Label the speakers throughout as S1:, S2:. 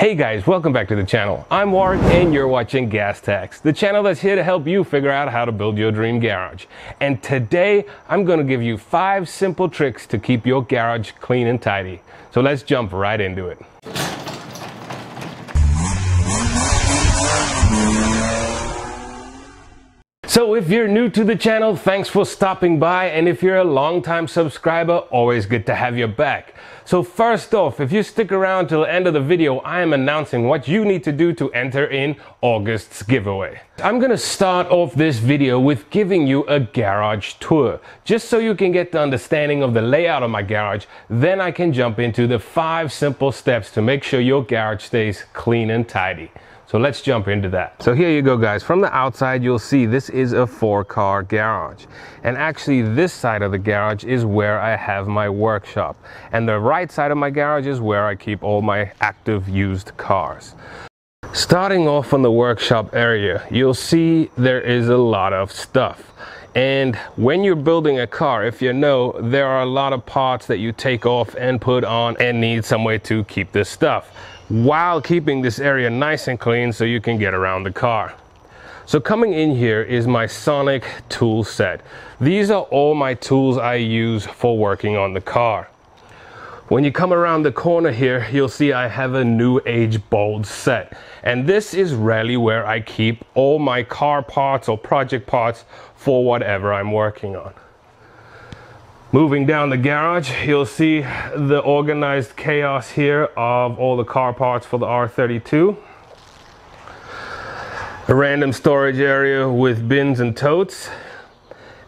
S1: Hey guys, welcome back to the channel. I'm Warren, and you're watching Gas Tax, the channel that's here to help you figure out how to build your dream garage. And today I'm gonna give you five simple tricks to keep your garage clean and tidy. So let's jump right into it. So if you're new to the channel, thanks for stopping by. And if you're a long-time subscriber, always good to have you back. So first off, if you stick around till the end of the video, I am announcing what you need to do to enter in August's giveaway. I'm gonna start off this video with giving you a garage tour, just so you can get the understanding of the layout of my garage. Then I can jump into the five simple steps to make sure your garage stays clean and tidy. So let's jump into that. So here you go guys. From the outside you'll see this is a four car garage. And actually this side of the garage is where I have my workshop. And the right side of my garage is where I keep all my active used cars. Starting off on the workshop area, you'll see there is a lot of stuff. And when you're building a car, if you know, there are a lot of parts that you take off and put on and need some way to keep this stuff while keeping this area nice and clean so you can get around the car. So coming in here is my Sonic tool set. These are all my tools I use for working on the car. When you come around the corner here, you'll see I have a new age bold set. And this is really where I keep all my car parts or project parts for whatever I'm working on. Moving down the garage, you'll see the organized chaos here of all the car parts for the R32. A random storage area with bins and totes.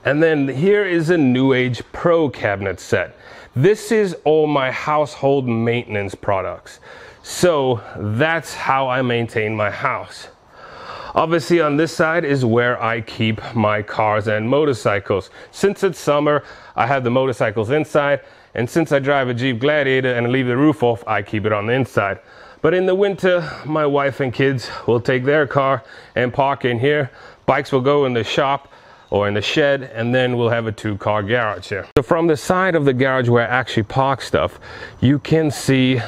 S1: And then here is a New Age Pro cabinet set. This is all my household maintenance products. So that's how I maintain my house. Obviously on this side is where I keep my cars and motorcycles. Since it's summer, I have the motorcycles inside and since I drive a Jeep Gladiator and leave the roof off, I keep it on the inside. But in the winter, my wife and kids will take their car and park in here. Bikes will go in the shop or in the shed and then we'll have a two car garage here. So from the side of the garage where I actually park stuff, you can see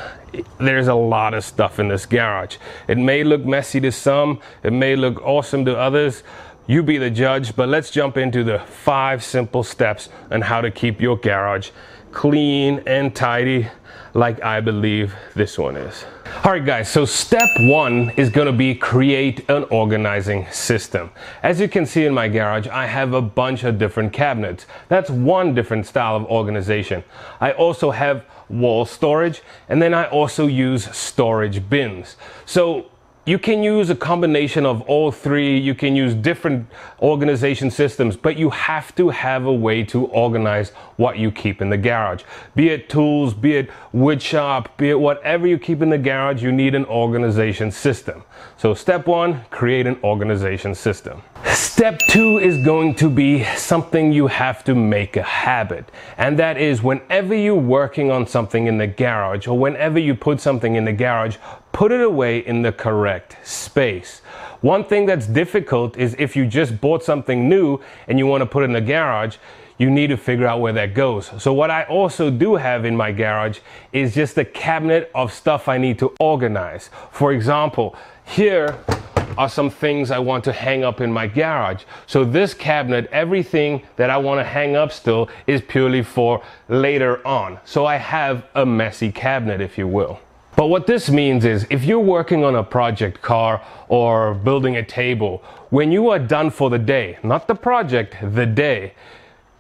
S1: there's a lot of stuff in this garage. It may look messy to some, it may look awesome to others. You be the judge, but let's jump into the five simple steps on how to keep your garage clean and tidy like I believe this one is. All right guys, so step one is gonna be create an organizing system. As you can see in my garage, I have a bunch of different cabinets. That's one different style of organization. I also have wall storage. And then I also use storage bins. So you can use a combination of all three. You can use different organization systems, but you have to have a way to organize what you keep in the garage. Be it tools, be it wood shop, be it whatever you keep in the garage, you need an organization system. So step one, create an organization system. Step two is going to be something you have to make a habit. And that is whenever you're working on something in the garage or whenever you put something in the garage, put it away in the correct space. One thing that's difficult is if you just bought something new and you want to put it in the garage, you need to figure out where that goes. So what I also do have in my garage is just a cabinet of stuff I need to organize. For example, here are some things I want to hang up in my garage. So this cabinet, everything that I want to hang up still is purely for later on. So I have a messy cabinet, if you will. But what this means is if you're working on a project car or building a table, when you are done for the day, not the project, the day,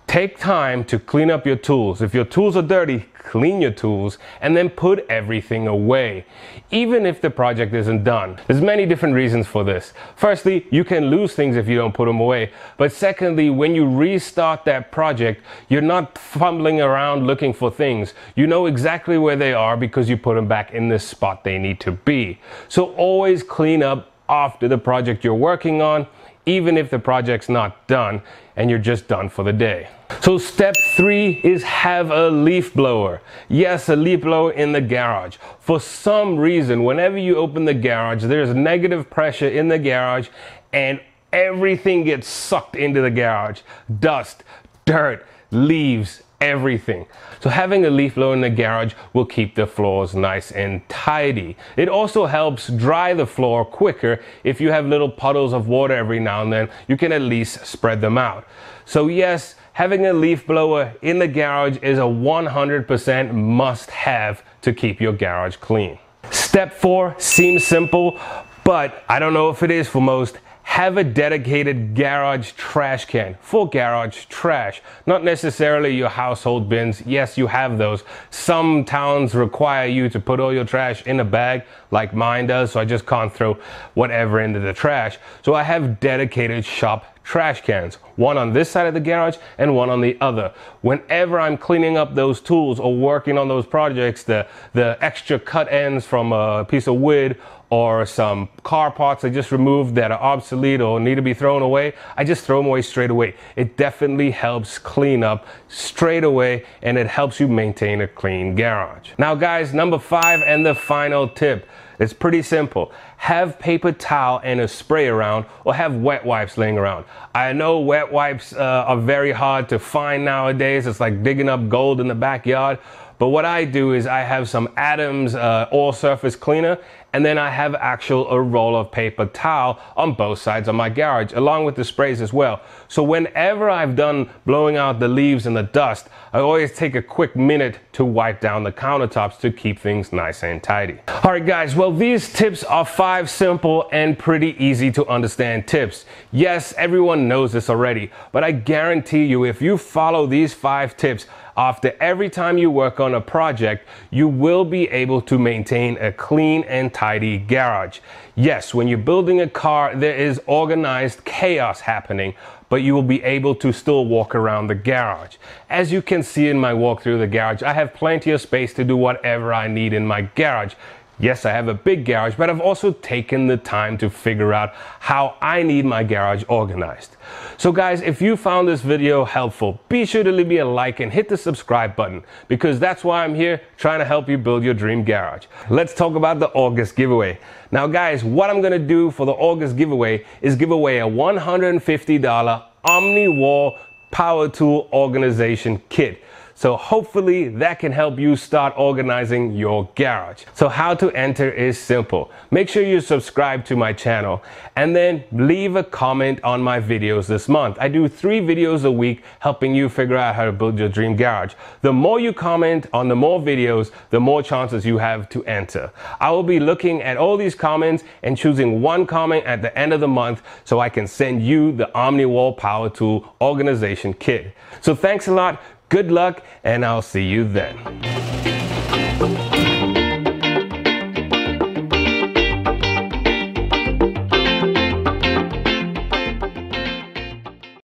S1: Take time to clean up your tools. If your tools are dirty, clean your tools and then put everything away, even if the project isn't done. There's many different reasons for this. Firstly, you can lose things if you don't put them away. But secondly, when you restart that project, you're not fumbling around looking for things. You know exactly where they are because you put them back in the spot they need to be. So always clean up off to the project you're working on, even if the project's not done and you're just done for the day. So step three is have a leaf blower. Yes, a leaf blower in the garage. For some reason, whenever you open the garage, there's negative pressure in the garage and everything gets sucked into the garage. Dust, dirt, leaves, everything. So having a leaf blower in the garage will keep the floors nice and tidy. It also helps dry the floor quicker. If you have little puddles of water every now and then, you can at least spread them out. So yes, having a leaf blower in the garage is a 100% must have to keep your garage clean. Step four seems simple, but I don't know if it is for most have a dedicated garage trash can for garage trash, not necessarily your household bins. Yes, you have those. Some towns require you to put all your trash in a bag, like mine does, so I just can't throw whatever into the trash. So I have dedicated shop trash cans, one on this side of the garage and one on the other. Whenever I'm cleaning up those tools or working on those projects, the, the extra cut ends from a piece of wood or some car parts I just removed that are obsolete or need to be thrown away, I just throw them away straight away. It definitely helps clean up straight away and it helps you maintain a clean garage. Now guys, number five and the final tip. It's pretty simple. Have paper towel and a spray around or have wet wipes laying around. I know wet wipes uh, are very hard to find nowadays. It's like digging up gold in the backyard. But what I do is I have some Adams uh, all surface cleaner and then I have actual a roll of paper towel on both sides of my garage, along with the sprays as well. So whenever I've done blowing out the leaves and the dust, I always take a quick minute to wipe down the countertops to keep things nice and tidy. All right, guys. Well, these tips are five simple and pretty easy to understand tips. Yes, everyone knows this already, but I guarantee you, if you follow these five tips, after every time you work on a project, you will be able to maintain a clean and tidy tidy garage. Yes, when you're building a car, there is organized chaos happening, but you will be able to still walk around the garage. As you can see in my walk through the garage, I have plenty of space to do whatever I need in my garage. Yes, I have a big garage, but I've also taken the time to figure out how I need my garage organized. So guys, if you found this video helpful, be sure to leave me a like and hit the subscribe button because that's why I'm here trying to help you build your dream garage. Let's talk about the August giveaway. Now guys, what I'm gonna do for the August giveaway is give away a $150 OmniWall power tool organization kit. So hopefully that can help you start organizing your garage. So how to enter is simple. Make sure you subscribe to my channel and then leave a comment on my videos this month. I do three videos a week helping you figure out how to build your dream garage. The more you comment on the more videos, the more chances you have to enter. I will be looking at all these comments and choosing one comment at the end of the month so I can send you the OmniWall Power Tool Organization Kit. So thanks a lot. Good luck, and I'll see you then.